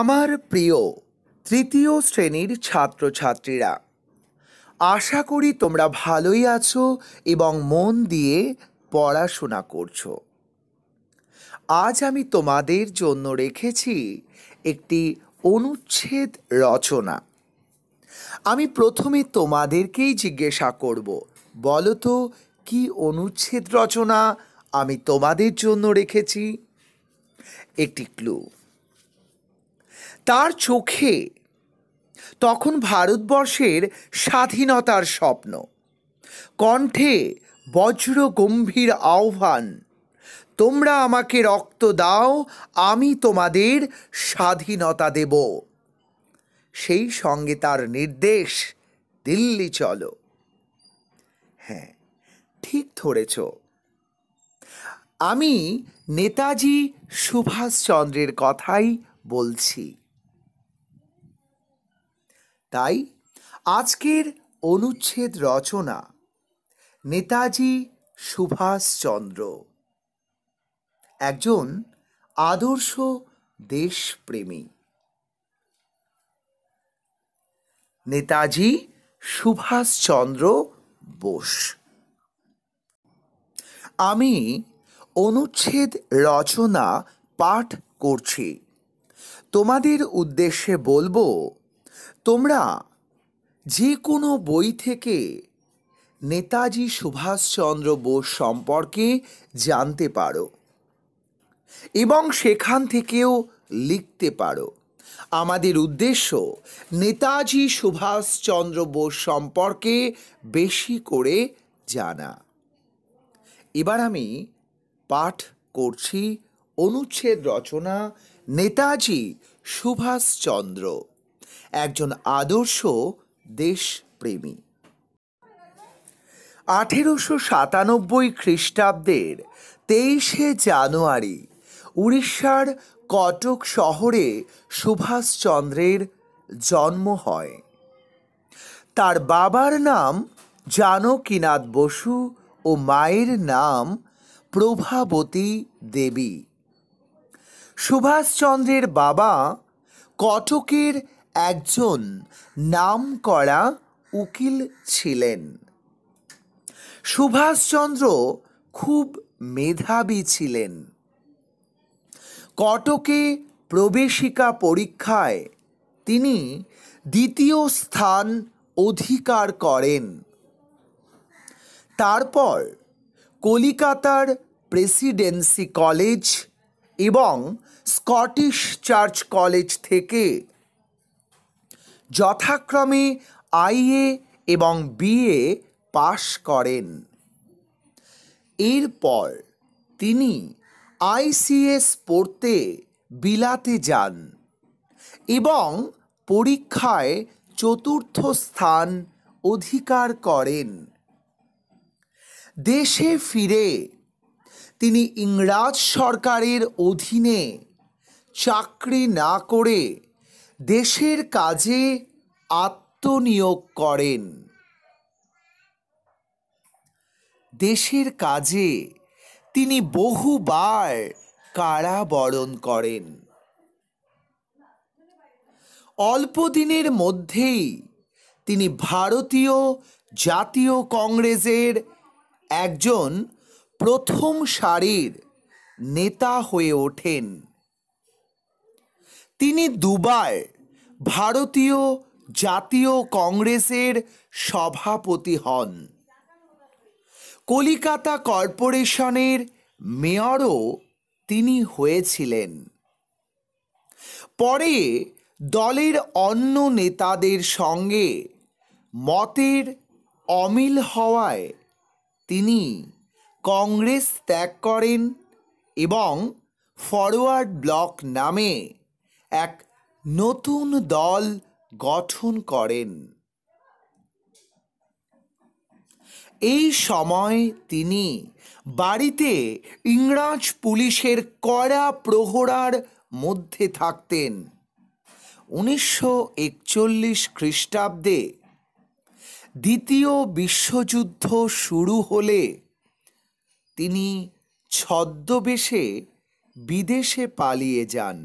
আমার প্রিয় তৃতীয় শ্রেণীর ছাত্রছাত্রীরা আশা করি তোমরা ভালোই আছো এবং মন দিয়ে পড়াশোনা করছো আজ আমি তোমাদের জন্য রেখেছি একটি অনুচ্ছেদ রচনা আমি প্রথমে তোমাদেরকেই জিজ্ঞাসা করব বলো তো কি অনুচ্ছেদ রচনা আমি তোমাদের জন্য রেখেছি একটি ক্লু তার চোখে তখন ভারতবর্ষের স্বাধীনতার স্বপ্ন কণ্ঠে বজ্র গম্ভীর আহ্বান তোমরা আমাকে রক্ত দাও আমি তোমাদের স্বাধীনতা দেব সেই সঙ্গে তার নির্দেশ দিল্লি চলো হ্যাঁ ঠিক ধরেছ আমি নেতাজি সুভাষচন্দ্রের কথাই বলছি তাই আজকের অনুচ্ছেদ রচনা নেতাজি সুভাষচন্দ্র একজন আদর্শ দেশপ্রেমী নেতাজি সুভাষচন্দ্র বোস আমি অনুচ্ছেদ রচনা পাঠ করছি তোমাদের উদ্দেশ্যে বলবো তোমরা যে কোনো বই থেকে নেতাজি সুভাষচন্দ্র বোস সম্পর্কে জানতে পারো এবং সেখান থেকেও লিখতে পারো আমাদের উদ্দেশ্য নেতাজি সুভাষচন্দ্র বোস সম্পর্কে বেশি করে জানা এবার আমি পাঠ করছি অনুচ্ছেদ রচনা নেতাজি সুভাষচন্দ্র একজন আদর্শ দেশপ্রেমী আঠেরোশো সাতানব্বই খ্রিস্টাব্দের তেইশে জানুয়ারি উড়িষ্যার কটক শহরে সুভাষচন্দ্রের জন্ম হয় তার বাবার নাম জানকীনাথ বসু ও মায়ের নাম প্রভাবতী দেবী সুভাষচন্দ্রের বাবা কটকের একজন নামকরা উকিল ছিলেন সুভাষচন্দ্র খুব মেধাবী ছিলেন কটকে প্রবেশিকা পরীক্ষায় তিনি দ্বিতীয় স্থান অধিকার করেন তারপর কলিকাতার প্রেসিডেন্সি কলেজ এবং স্কটিশ চার্চ কলেজ থেকে যথাক্রমে আইএ এবং বিএ পাশ করেন এরপর তিনি আইসিএস পড়তে বিলাতে যান এবং পরীক্ষায় চতুর্থ স্থান অধিকার করেন দেশে ফিরে তিনি ইংরাজ সরকারের অধীনে চাকরি না করে দেশের কাজে আত্মনিয়োগ করেন দেশের কাজে তিনি বহুবার কারাবরণ করেন অল্প দিনের মধ্যেই তিনি ভারতীয় জাতীয় কংগ্রেসের একজন প্রথম সারির নেতা হয়ে ওঠেন তিনি দুবাই ভারতীয় জাতীয় কংগ্রেসের সভাপতি হন কলিকাতা কর্পোরেশনের মেয়রও তিনি হয়েছিলেন পরে দলের অন্য নেতাদের সঙ্গে মতের অমিল হওয়ায় তিনি কংগ্রেস ত্যাগ করেন এবং ফরওয়ার্ড ব্লক নামে এক নতুন দল গঠন করেন এই সময় তিনি বাড়িতে ইংরাজ পুলিশের কড়া প্রহরার মধ্যে থাকতেন উনিশশো একচল্লিশ খ্রিস্টাব্দে দ্বিতীয় বিশ্বযুদ্ধ শুরু হলে তিনি ছদ্মবেশে বিদেশে পালিয়ে যান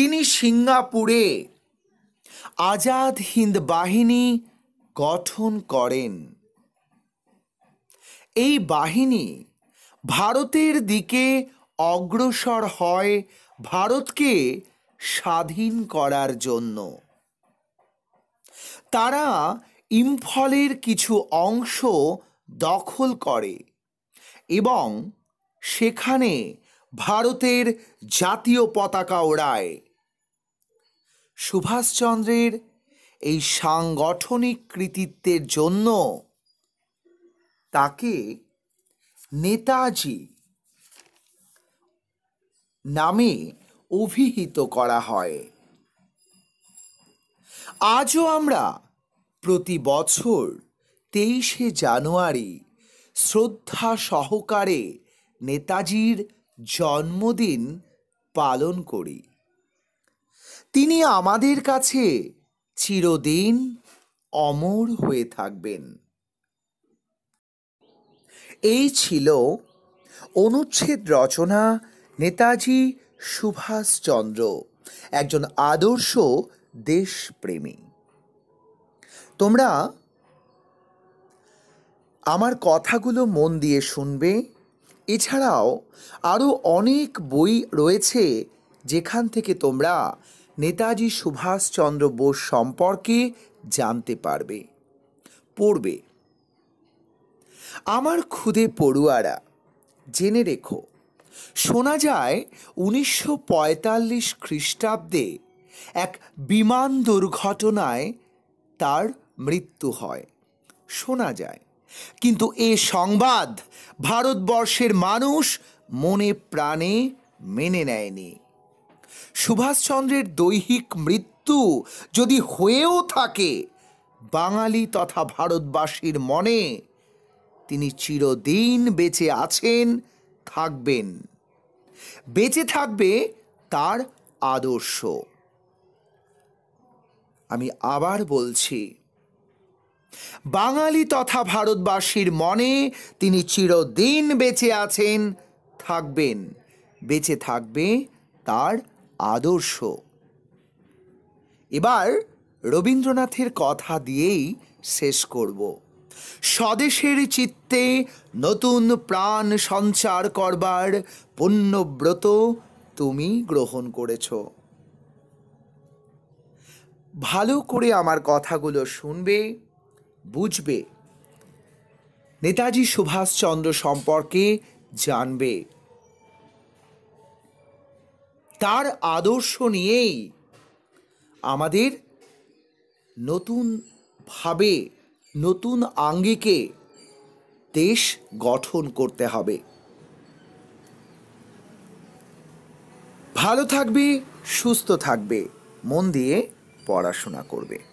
তিনি সিঙ্গাপুরে আজাদ হিন্দ বাহিনী গঠন করেন এই বাহিনী ভারতের দিকে অগ্রসর হয় ভারতকে স্বাধীন করার জন্য তারা ইম্ফলের কিছু অংশ দখল করে এবং সেখানে ভারতের জাতীয় পতাকা ওড়ায় সুভাষচন্দ্রের এই সাংগঠনিক কৃতিত্বের জন্য তাকে নেতাজি নামে অভিহিত করা হয় আজও আমরা প্রতি বছর তেইশে জানুয়ারি শ্রদ্ধা সহকারে নেতাজির জন্মদিন পালন করি তিনি আমাদের কাছে চিরদিন অমর হয়ে থাকবেন এই ছিল অনুচ্ছেদ রচনা নেতাজি সুভাষচন্দ্র একজন আদর্শ দেশপ্রেমী তোমরা আমার কথাগুলো মন দিয়ে শুনবে এছাড়াও আরও অনেক বই রয়েছে যেখান থেকে তোমরা নেতাজি সুভাষচন্দ্র বোস সম্পর্কে জানতে পারবে পড়বে আমার ক্ষুদে পড়ুয়ারা জেনে রেখো শোনা যায় উনিশশো পঁয়তাল্লিশ খ্রিস্টাব্দে এক বিমান দুর্ঘটনায় তার মৃত্যু হয় শোনা যায় কিন্তু এ সংবাদ ভারতবর্ষের মানুষ মনে প্রাণে মেনে নেয়নি সুভাষচন্দ্রের দৈহিক মৃত্যু যদি হয়েও থাকে বাঙালি তথা ভারতবাসীর মনে তিনি চিরদিন বেঁচে আছেন থাকবেন বেঁচে থাকবে তার আদর্শ আমি আবার বলছি বাঙালি তথা ভারতবাসীর মনে তিনি চিরদিন বেঁচে আছেন থাকবেন বেঁচে থাকবে তার আদর্শ এবার রবীন্দ্রনাথের কথা দিয়েই শেষ করব স্বদেশের চিত্তে নতুন প্রাণ সঞ্চার করবার পুণ্যব্রত তুমি গ্রহণ করেছ ভালো করে আমার কথাগুলো শুনবে বুঝবে নেতাজি সুভাষচন্দ্র সম্পর্কে জানবে তার আদর্শ নিয়েই আমাদের নতুনভাবে নতুন আঙ্গিকে দেশ গঠন করতে হবে ভালো থাকবে সুস্থ থাকবে মন দিয়ে পড়াশোনা করবে